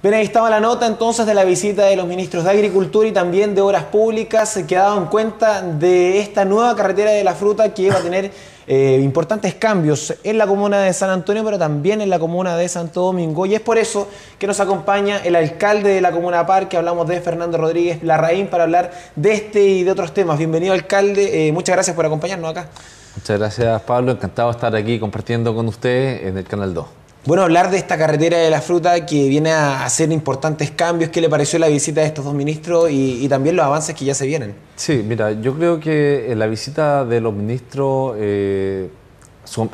Bien, ahí estaba la nota entonces de la visita de los ministros de Agricultura y también de Obras Públicas que daban cuenta de esta nueva carretera de la fruta que va a tener eh, importantes cambios en la comuna de San Antonio, pero también en la comuna de Santo Domingo. Y es por eso que nos acompaña el alcalde de la comuna Parque, hablamos de Fernando Rodríguez Larraín, para hablar de este y de otros temas. Bienvenido, alcalde. Eh, muchas gracias por acompañarnos acá. Muchas gracias, Pablo. Encantado de estar aquí compartiendo con ustedes en el Canal 2. Bueno, hablar de esta carretera de la fruta que viene a hacer importantes cambios. ¿Qué le pareció la visita de estos dos ministros y, también los avances que ya se vienen? Sí, mira, yo creo que eh, la visita de los ministros eh,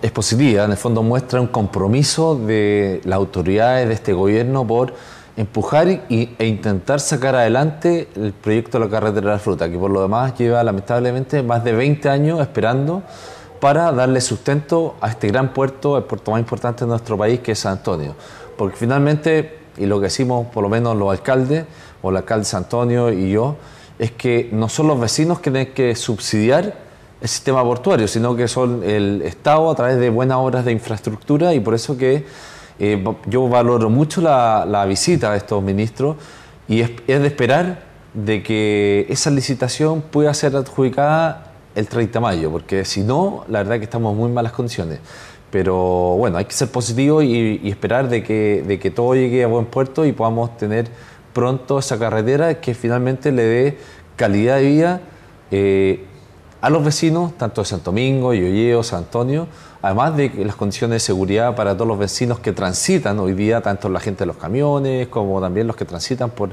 es positiva. En el fondo muestra un compromiso de las autoridades de este gobierno por empujar y, e intentar sacar adelante el proyecto de la carretera de la fruta, que por lo demás lleva lamentablemente más de 20 años esperando para darle sustento a este gran puerto, el puerto más importante de nuestro país, que es San Antonio. Porque finalmente, y lo que decimos por lo menos los alcaldes, o el alcalde San Antonio y yo, es que no son los vecinos que tienen que subsidiar el sistema portuario, sino que son el Estado a través de buenas obras de infraestructura y por eso que eh, yo valoro mucho la, visita de estos ministros y es, es de esperar de que esa licitación pueda ser adjudicada el 30 de mayo, porque si no, la verdad que estamos en muy malas condiciones. Pero bueno, hay que ser positivo y, esperar de que, que todo llegue a buen puerto y podamos tener pronto esa carretera que finalmente le dé calidad de vida eh, a los vecinos, tanto de Santo Domingo, Yoyeo, San Antonio, además de las condiciones de seguridad para todos los vecinos que transitan hoy día, tanto la gente de los camiones como también los que transitan por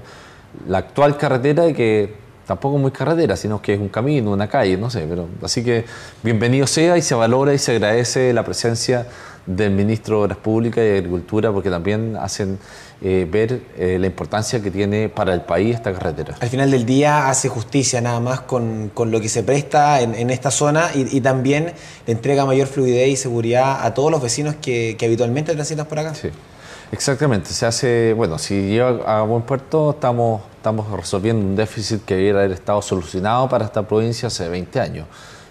la actual carretera y que tampoco muy carretera, sino que es un camino, una calle, no sé. Pero, así que bienvenido sea y se valora y se agradece la presencia del ministro de Obras Públicas y Agricultura, porque también hacen eh, ver eh, la importancia que tiene para el país esta carretera. Al final del día hace justicia nada más con, lo que se presta en, esta zona y, también entrega mayor fluidez y seguridad a todos los vecinos que, habitualmente transitan por acá. Sí, exactamente. Se hace, bueno, si lleva a buen puerto, estamos estamos resolviendo un déficit que debiera haber estado solucionado para esta provincia hace 20 años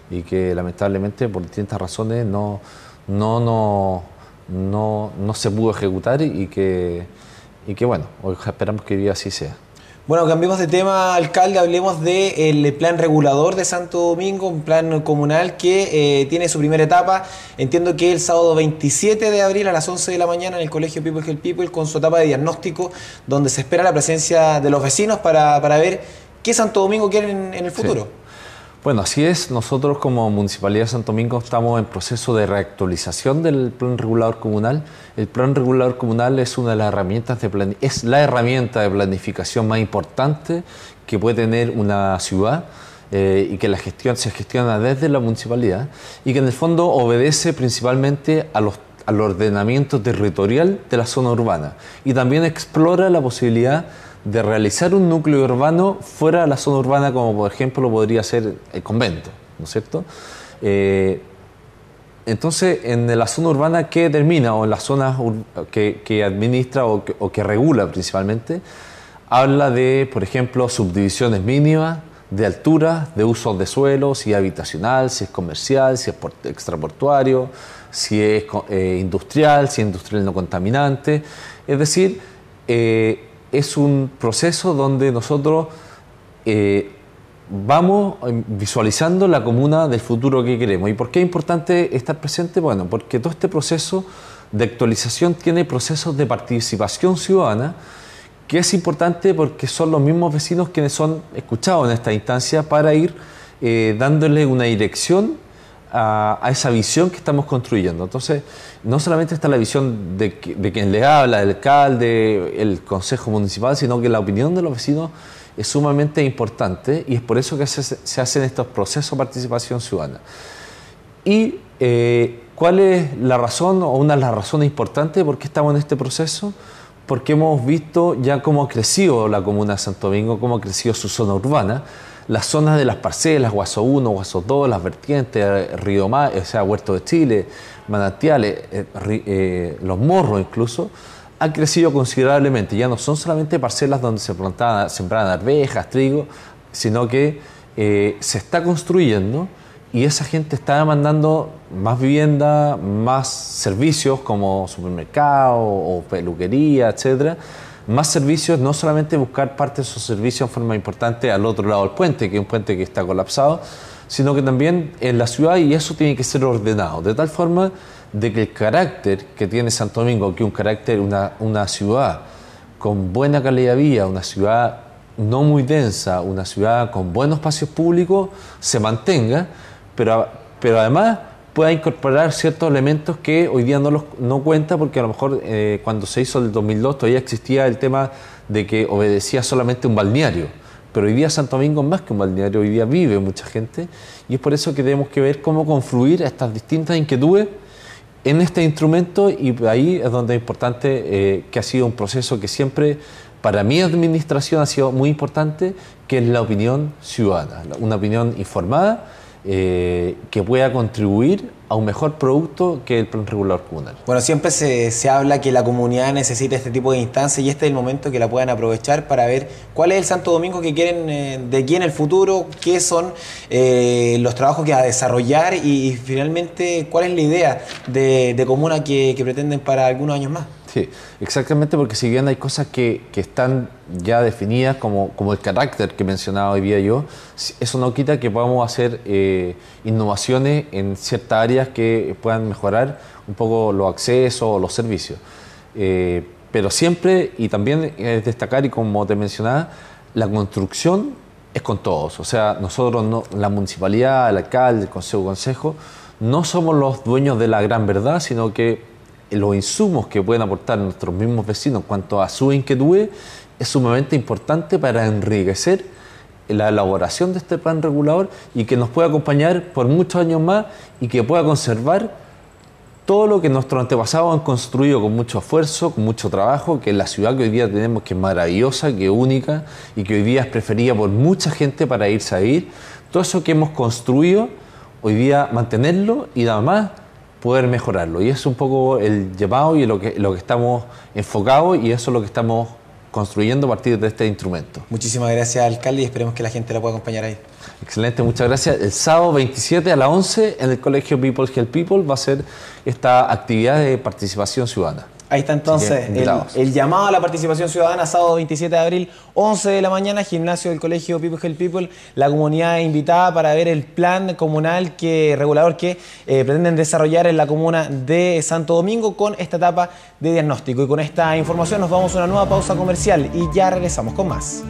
y que lamentablemente por distintas razones no, no, no, no, se pudo ejecutar y que, y que bueno, esperamos que hoy así sea. Bueno, cambiemos de tema, alcalde, hablemos del plan regulador de Santo Domingo, un plan comunal que eh, tiene su primera etapa, entiendo que el sábado 27 de abril a las 11 de la mañana en el Colegio People Health People, con su etapa de diagnóstico, donde se espera la presencia de los vecinos para, para ver qué Santo Domingo quiere en, el futuro. Bueno, así es. Nosotros como Municipalidad de Santo Domingo estamos en proceso de reactualización del Plan Regulador Comunal. El Plan Regulador Comunal es una de las herramientas de plan... es la herramienta de planificación más importante que puede tener una ciudad. Eh, y que la gestión se gestiona desde la municipalidad y que en el fondo obedece principalmente al ordenamiento territorial de la zona urbana y también explora la posibilidad de realizar un núcleo urbano fuera de la zona urbana, como por ejemplo podría ser el convento, ¿no es cierto? Eh, entonces, en la zona urbana que determina, o en la zona que, que, administra o que, regula principalmente, habla de, por ejemplo, subdivisiones mínimas, de altura, de usos de suelo, si es habitacional, si es comercial, si es extraportuario, si es eh, industrial, si es industrial no contaminante. Es decir, eh, es un proceso donde nosotros eh, vamos visualizando la comuna del futuro que queremos. ¿Y por qué es importante estar presente? Bueno, porque todo este proceso de actualización tiene procesos de participación ciudadana, que es importante porque son los mismos vecinos quienes son escuchados en esta instancia para ir eh, dándole una dirección a, esa visión que estamos construyendo. Entonces, no solamente está la visión de, quien le habla, del alcalde, el consejo municipal, sino que la opinión de los vecinos es sumamente importante y es por eso que se, hacen estos procesos de participación ciudadana. ¿Y eh, cuál es la razón o una de las razones importantes por qué estamos en este proceso? Porque hemos visto ya cómo ha crecido la comuna de Santo Domingo, cómo ha crecido su zona urbana las zonas de las parcelas, Guaso 1, Guaso 2, las vertientes, Río más o sea, Huerto de Chile, manantiales, eh, eh, los morros incluso, han crecido considerablemente. Ya no son solamente parcelas donde se plantaban, sembraban arvejas, trigo, sino que eh, se está construyendo y esa gente está demandando más vivienda, más servicios como supermercado o peluquería, etc., más servicios, no solamente buscar parte de esos servicios en forma importante al otro lado del puente, que es un puente que está colapsado, sino que también en la ciudad y eso tiene que ser ordenado, de tal forma de que el carácter que tiene Santo Domingo, que un carácter, una, una ciudad con buena calidad de vida, una ciudad no muy densa, una ciudad con buenos espacios públicos, se mantenga, pero, pero además pueda incorporar ciertos elementos que hoy día no, los, no cuenta porque a lo mejor eh, cuando se hizo el 2002 todavía existía el tema de que obedecía solamente un balneario. Pero hoy día Santo Domingo es más que un balneario, hoy día vive mucha gente y es por eso que tenemos que ver cómo confluir estas distintas inquietudes en este instrumento y ahí es donde es importante eh, que ha sido un proceso que siempre para mi administración ha sido muy importante, que es la opinión ciudadana, una opinión informada eh, que pueda contribuir a un mejor producto que el plan regular comunal. Bueno, siempre se, habla que la comunidad necesita este tipo de instancias y este es el momento que la puedan aprovechar para ver cuál es el Santo Domingo que quieren eh, de quién el futuro, qué son eh, los trabajos que a desarrollar y, finalmente cuál es la idea de, comuna que pretenden para algunos años más. Sí, exactamente, porque si bien hay cosas que, están ya definidas, como, el carácter que mencionaba hoy día yo, eso no quita que podamos hacer eh, innovaciones en ciertas áreas que puedan mejorar un poco los accesos o los servicios. Eh, pero siempre, y también es destacar, y como te mencionaba, la construcción es con todos. O sea, nosotros, no, la municipalidad, el alcalde, el consejo, consejo, no somos los dueños de la gran verdad, sino que los insumos que pueden aportar nuestros mismos vecinos en cuanto a su inquietud, es sumamente importante para enriquecer la elaboración de este plan regulador y que nos pueda acompañar por muchos años más y que pueda conservar todo lo que nuestros antepasados han construido con mucho esfuerzo, con mucho trabajo, que es la ciudad que hoy día tenemos, que es maravillosa, que es única y que hoy día es preferida por mucha gente para irse a ir. Todo eso que hemos construido, hoy día mantenerlo y más, poder mejorarlo. Y es un poco el llamado y lo que, lo que estamos enfocados y eso es lo que estamos construyendo a partir de este instrumento. Muchísimas gracias, alcalde, y esperemos que la gente la pueda acompañar ahí. Excelente, muchas gracias. El sábado 27 a las 11 en el Colegio People Health People va a ser esta actividad de participación ciudadana. Ahí está entonces el, llamado a la participación ciudadana, sábado 27 de abril, 11 de la mañana, gimnasio del Colegio People Help People, la comunidad invitada para ver el plan comunal que regulador que eh, pretenden desarrollar en la comuna de Santo Domingo con esta etapa de diagnóstico. Y con esta información nos vamos a una nueva pausa comercial y ya regresamos con más.